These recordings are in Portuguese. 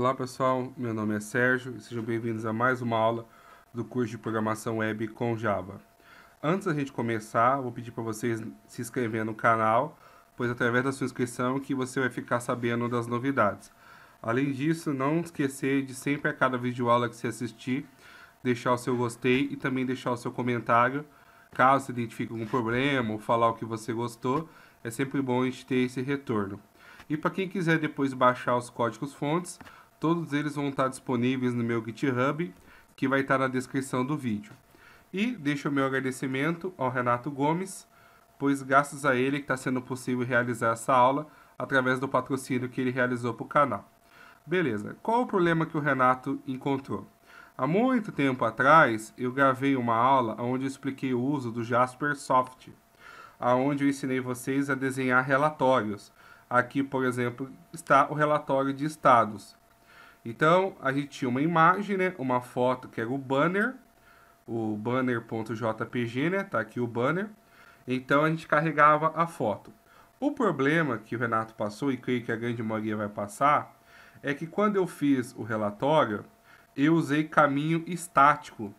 Olá pessoal, meu nome é Sérgio e sejam bem-vindos a mais uma aula do curso de Programação Web com Java. Antes da gente começar, vou pedir para vocês se inscrever no canal, pois através da sua inscrição que você vai ficar sabendo das novidades. Além disso, não esquecer de sempre a cada videoaula que você assistir, deixar o seu gostei e também deixar o seu comentário, caso você identifique algum problema ou falar o que você gostou, é sempre bom a gente ter esse retorno. E para quem quiser depois baixar os códigos fontes, Todos eles vão estar disponíveis no meu GitHub, que vai estar na descrição do vídeo. E deixo o meu agradecimento ao Renato Gomes, pois graças a ele está sendo possível realizar essa aula através do patrocínio que ele realizou para o canal. Beleza, qual o problema que o Renato encontrou? Há muito tempo atrás, eu gravei uma aula onde eu expliquei o uso do Jaspersoft, aonde eu ensinei vocês a desenhar relatórios. Aqui, por exemplo, está o relatório de estados. Então, a gente tinha uma imagem, né? Uma foto que era o banner, o banner.jpg, né? Tá aqui o banner. Então, a gente carregava a foto. O problema que o Renato passou, e creio que a grande maioria vai passar, é que quando eu fiz o relatório, eu usei caminho estático.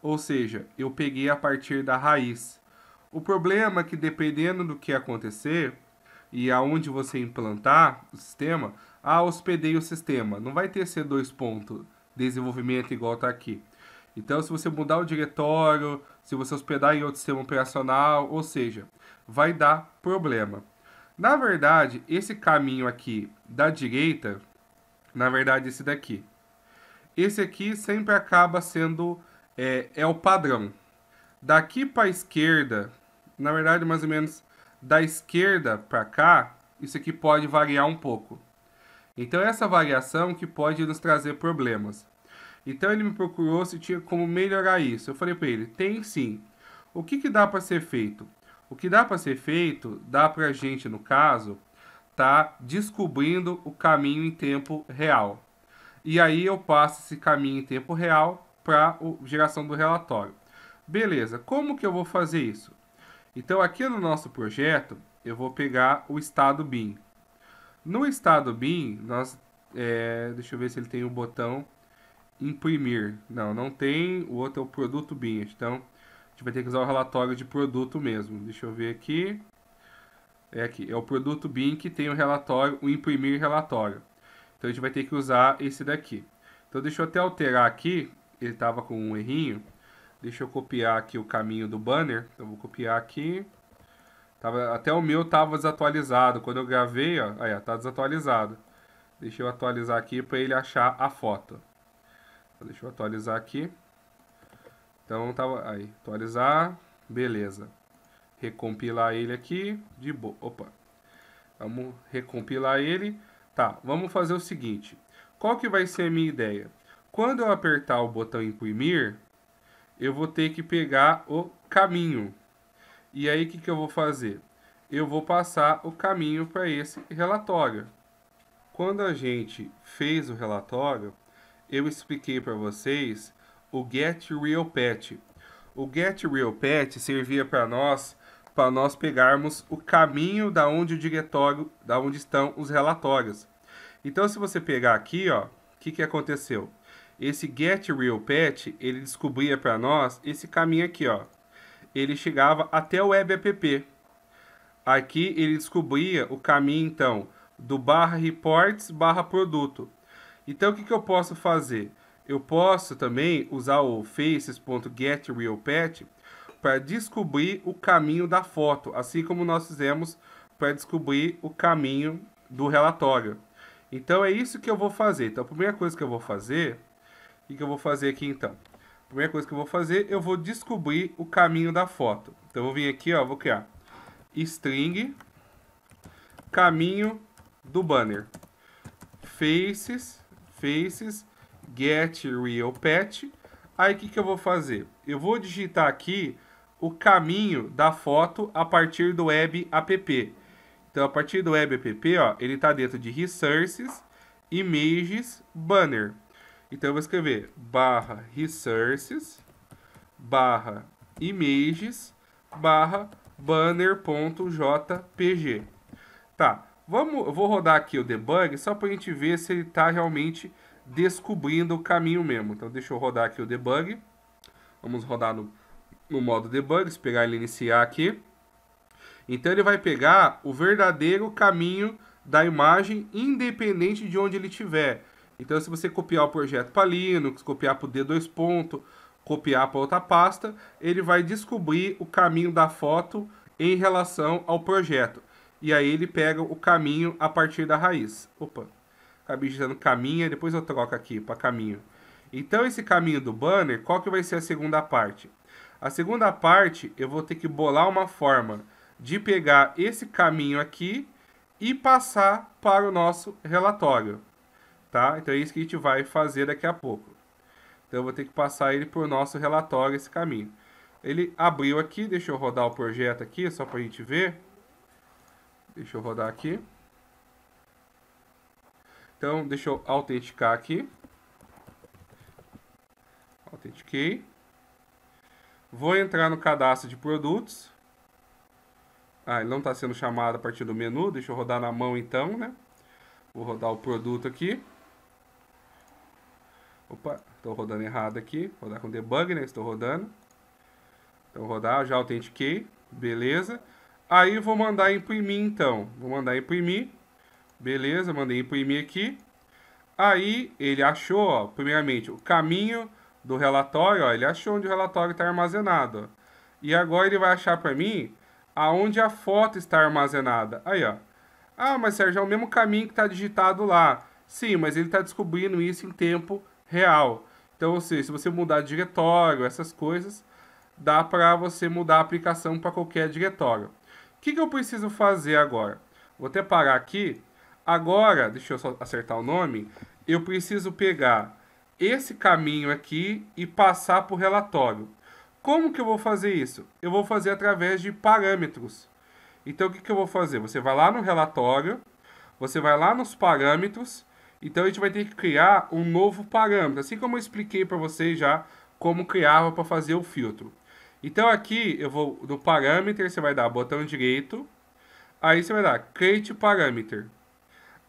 Ou seja, eu peguei a partir da raiz. O problema é que dependendo do que acontecer e aonde você implantar o sistema, ah, hospedei o sistema. Não vai ter ser dois pontos, desenvolvimento igual tá aqui. Então, se você mudar o diretório, se você hospedar em outro sistema operacional, ou seja, vai dar problema. Na verdade, esse caminho aqui da direita, na verdade esse daqui, esse aqui sempre acaba sendo, é, é o padrão. Daqui para a esquerda, na verdade mais ou menos da esquerda para cá, isso aqui pode variar um pouco. Então, essa variação que pode nos trazer problemas. Então, ele me procurou se tinha como melhorar isso. Eu falei para ele: tem sim. O que, que dá para ser feito? O que dá para ser feito, dá para a gente, no caso, tá descobrindo o caminho em tempo real. E aí eu passo esse caminho em tempo real para a geração do relatório. Beleza, como que eu vou fazer isso? Então, aqui no nosso projeto, eu vou pegar o estado BIM. No estado BIM, nós, é, deixa eu ver se ele tem o um botão imprimir. Não, não tem. O outro é o produto BIM. Então, a gente vai ter que usar o relatório de produto mesmo. Deixa eu ver aqui. É aqui. É o produto BIM que tem o relatório, o imprimir relatório. Então, a gente vai ter que usar esse daqui. Então, deixa eu até alterar aqui. Ele estava com um errinho. Deixa eu copiar aqui o caminho do banner. Então, vou copiar aqui. Tava, até o meu tava desatualizado. Quando eu gravei, ó, aí, ó, tá desatualizado. Deixa eu atualizar aqui para ele achar a foto. Então, deixa eu atualizar aqui. Então tava aí, atualizar, beleza. Recompilar ele aqui de boa. Opa. Vamos recompilar ele. Tá, vamos fazer o seguinte. Qual que vai ser a minha ideia? Quando eu apertar o botão imprimir, eu vou ter que pegar o caminho. E aí o que, que eu vou fazer? Eu vou passar o caminho para esse relatório. Quando a gente fez o relatório, eu expliquei para vocês o Get Real O Get Real servia para nós para nós pegarmos o caminho da onde o diretório, da onde estão os relatórios. Então, se você pegar aqui, ó, o que, que aconteceu? Esse Get Real ele descobria para nós esse caminho aqui, ó ele chegava até o web app. Aqui ele descobria o caminho então do barra reports barra produto. Então o que, que eu posso fazer? Eu posso também usar o faces.getRealPet para descobrir o caminho da foto, assim como nós fizemos para descobrir o caminho do relatório. Então é isso que eu vou fazer. Então a primeira coisa que eu vou fazer, o que, que eu vou fazer aqui então? primeira coisa que eu vou fazer, eu vou descobrir o caminho da foto. Então eu vou vir aqui, ó, vou criar string caminho do banner. Faces, faces, get real pet. Aí o que, que eu vou fazer? Eu vou digitar aqui o caminho da foto a partir do web app. Então a partir do web app, ó, ele está dentro de resources, images, banner. Então eu vou escrever barra resources, barra images, barra banner.jpg. Tá, vamos, eu vou rodar aqui o debug só para a gente ver se ele está realmente descobrindo o caminho mesmo. Então deixa eu rodar aqui o debug. Vamos rodar no, no modo debug, esperar ele iniciar aqui. Então ele vai pegar o verdadeiro caminho da imagem, independente de onde ele estiver. Então, se você copiar o projeto para Linux, copiar para o D2 ponto, copiar para outra pasta, ele vai descobrir o caminho da foto em relação ao projeto. E aí ele pega o caminho a partir da raiz. Opa, acabei digitando caminha, depois eu troco aqui para caminho. Então, esse caminho do banner, qual que vai ser a segunda parte? A segunda parte, eu vou ter que bolar uma forma de pegar esse caminho aqui e passar para o nosso relatório tá? Então é isso que a gente vai fazer daqui a pouco. Então eu vou ter que passar ele por nosso relatório esse caminho. Ele abriu aqui, deixa eu rodar o projeto aqui, só para a gente ver. Deixa eu rodar aqui. Então, deixa eu autenticar aqui. Autentiquei. Vou entrar no cadastro de produtos. Ah, ele não está sendo chamado a partir do menu. Deixa eu rodar na mão então, né? Vou rodar o produto aqui. Opa, estou rodando errado aqui. Rodar com debug, né? Estou rodando. Então, rodar, já autentiquei. Beleza. Aí, vou mandar imprimir, então. Vou mandar imprimir. Beleza, mandei imprimir aqui. Aí, ele achou, ó, primeiramente, o caminho do relatório. Ó, ele achou onde o relatório está armazenado. Ó. E agora ele vai achar para mim aonde a foto está armazenada. Aí, ó. Ah, mas Sérgio, é o mesmo caminho que está digitado lá. Sim, mas ele está descobrindo isso em tempo real. Então, ou seja, se você mudar diretório, essas coisas, dá para você mudar a aplicação para qualquer diretório. O que, que eu preciso fazer agora? Vou até parar aqui. Agora, deixa eu só acertar o nome, eu preciso pegar esse caminho aqui e passar para o relatório. Como que eu vou fazer isso? Eu vou fazer através de parâmetros. Então, o que, que eu vou fazer? Você vai lá no relatório, você vai lá nos parâmetros então a gente vai ter que criar um novo parâmetro, assim como eu expliquei para vocês já como criava para fazer o filtro. Então aqui eu vou no parâmetro, você vai dar botão direito, aí você vai dar create parameter.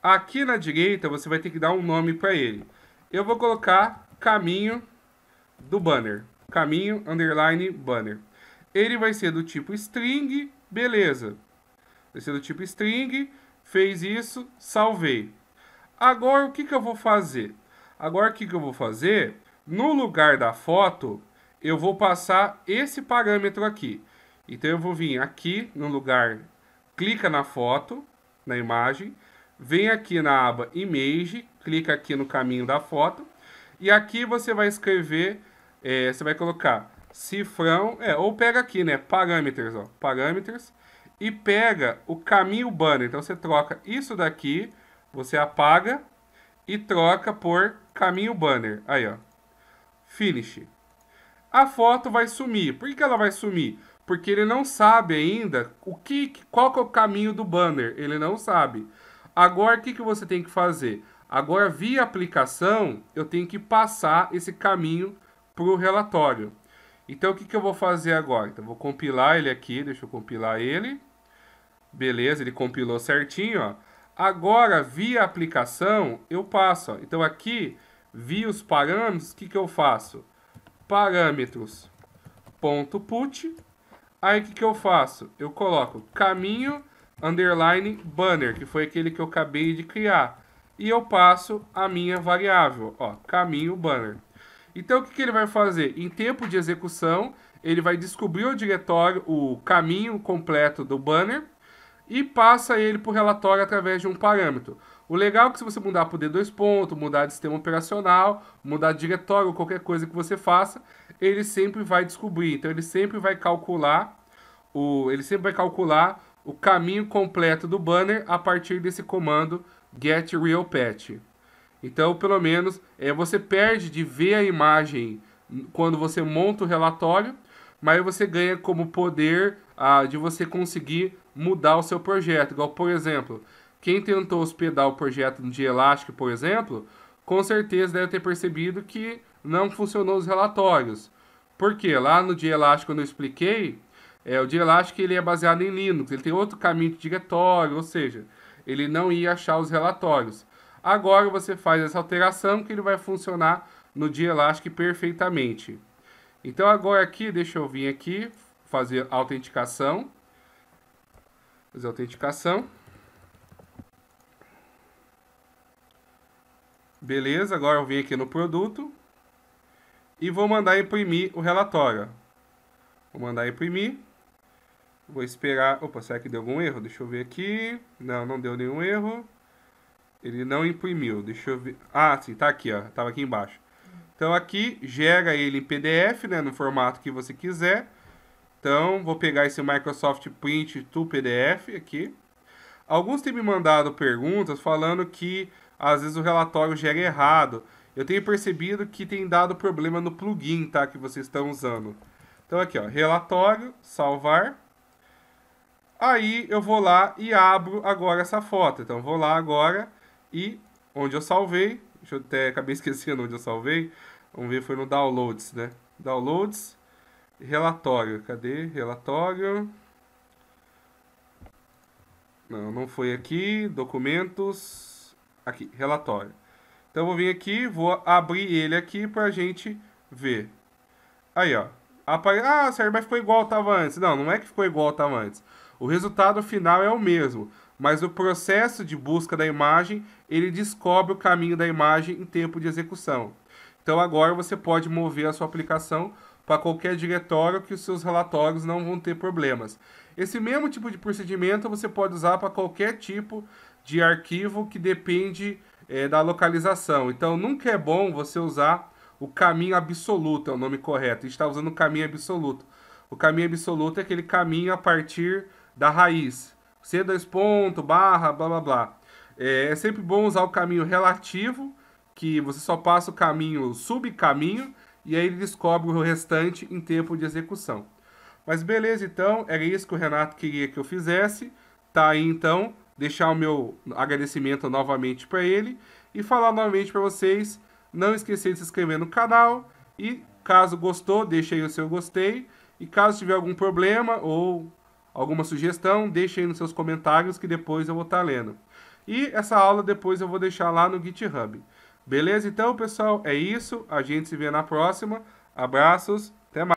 Aqui na direita você vai ter que dar um nome para ele. Eu vou colocar caminho do banner, caminho underline banner. Ele vai ser do tipo string, beleza. Vai ser do tipo string, fez isso, salvei. Agora o que, que eu vou fazer? Agora o que, que eu vou fazer? No lugar da foto, eu vou passar esse parâmetro aqui. Então eu vou vir aqui no lugar, clica na foto, na imagem, vem aqui na aba Image, clica aqui no caminho da foto, e aqui você vai escrever, é, você vai colocar cifrão, é, ou pega aqui, né, parâmetros, ó, parâmetros, e pega o caminho banner. Então você troca isso daqui você apaga e troca por caminho banner. Aí, ó. Finish. A foto vai sumir. Por que ela vai sumir? Porque ele não sabe ainda o que, qual que é o caminho do banner. Ele não sabe. Agora, o que, que você tem que fazer? Agora, via aplicação, eu tenho que passar esse caminho para o relatório. Então, o que, que eu vou fazer agora? Então, vou compilar ele aqui. Deixa eu compilar ele. Beleza, ele compilou certinho, ó. Agora, via aplicação, eu passo. Ó. Então, aqui, via os parâmetros, o que, que eu faço? Parâmetros ponto put. Aí, o que, que eu faço? Eu coloco caminho underline banner, que foi aquele que eu acabei de criar. E eu passo a minha variável, ó, caminho banner. Então, o que, que ele vai fazer? Em tempo de execução, ele vai descobrir o diretório, o caminho completo do banner e passa ele para o relatório através de um parâmetro. O legal é que se você mudar para o D2 ponto, mudar de sistema operacional, mudar de diretório, qualquer coisa que você faça, ele sempre vai descobrir. Então ele sempre vai calcular o, ele sempre vai calcular o caminho completo do banner a partir desse comando get real patch. Então, pelo menos, é, você perde de ver a imagem quando você monta o relatório, mas você ganha como poder ah, de você conseguir mudar o seu projeto. Igual, por exemplo, quem tentou hospedar o projeto de Elastic, por exemplo, com certeza deve ter percebido que não funcionou os relatórios. Porque lá no dia Elastic, quando eu expliquei, é, o dia Elastic ele é baseado em Linux, ele tem outro caminho de diretório, ou seja, ele não ia achar os relatórios. Agora você faz essa alteração que ele vai funcionar no dia Elastic perfeitamente. Então agora aqui, deixa eu vir aqui, fazer autenticação fazer autenticação. Beleza, agora eu venho aqui no produto e vou mandar imprimir o relatório. Vou mandar imprimir. Vou esperar... Opa, será que deu algum erro? Deixa eu ver aqui. Não, não deu nenhum erro. Ele não imprimiu. Deixa eu ver... Ah, sim, tá aqui, ó. Tava aqui embaixo. Então aqui, gera ele em PDF, né? No formato que você quiser. Então, vou pegar esse Microsoft Print to PDF aqui. Alguns têm me mandado perguntas falando que às vezes o relatório gera errado. Eu tenho percebido que tem dado problema no plugin tá, que vocês estão usando. Então aqui, ó, relatório, salvar. Aí eu vou lá e abro agora essa foto. Então vou lá agora e onde eu salvei, deixa eu até acabei esquecendo onde eu salvei. Vamos ver, foi no downloads, né? Downloads relatório. Cadê? Relatório. Não, não foi aqui. Documentos. Aqui, relatório. Então, vou vir aqui, vou abrir ele aqui para a gente ver. Aí, ó. Apare... Ah, sério, mas ficou igual estava antes. Não, não é que ficou igual estava antes. O resultado final é o mesmo, mas o processo de busca da imagem, ele descobre o caminho da imagem em tempo de execução. Então, agora você pode mover a sua aplicação para qualquer diretório que os seus relatórios não vão ter problemas. Esse mesmo tipo de procedimento você pode usar para qualquer tipo de arquivo que depende é, da localização. Então nunca é bom você usar o caminho absoluto, é o nome correto. A gente está usando o caminho absoluto. O caminho absoluto é aquele caminho a partir da raiz. C2 ponto, barra, blá blá blá. É, é sempre bom usar o caminho relativo, que você só passa o caminho, o subcaminho, e aí ele descobre o restante em tempo de execução. Mas beleza, então, era isso que o Renato queria que eu fizesse. Tá aí então, deixar o meu agradecimento novamente para ele e falar novamente para vocês, não esquecer de se inscrever no canal e caso gostou, deixe aí o seu gostei e caso tiver algum problema ou alguma sugestão, deixe aí nos seus comentários que depois eu vou estar tá lendo. E essa aula depois eu vou deixar lá no GitHub. Beleza? Então, pessoal, é isso. A gente se vê na próxima. Abraços